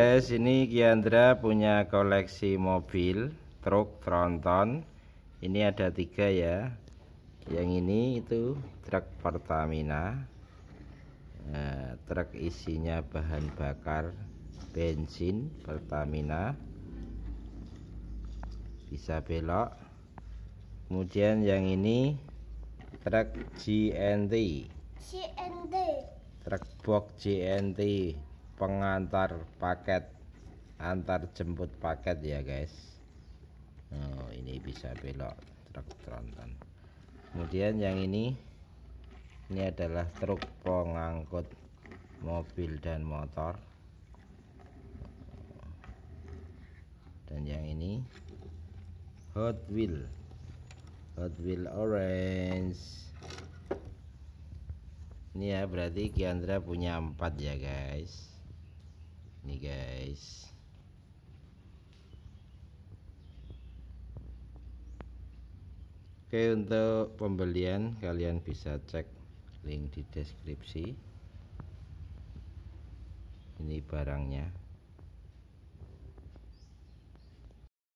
Guys, ini Kiandra punya koleksi mobil, truk, tronton. Ini ada tiga ya. Yang ini itu truk Pertamina. Nah, truk isinya bahan bakar bensin Pertamina. Bisa belok. Kemudian yang ini truk GNT. GNT. Truk box GNT pengantar paket antar jemput paket ya guys oh, ini bisa belok truk tronton kemudian yang ini ini adalah truk pengangkut mobil dan motor dan yang ini Hot Wheel Hot Wheel orange ini ya berarti Kiandra punya empat ya guys guys Oke untuk pembelian kalian bisa cek link di deskripsi ini barangnya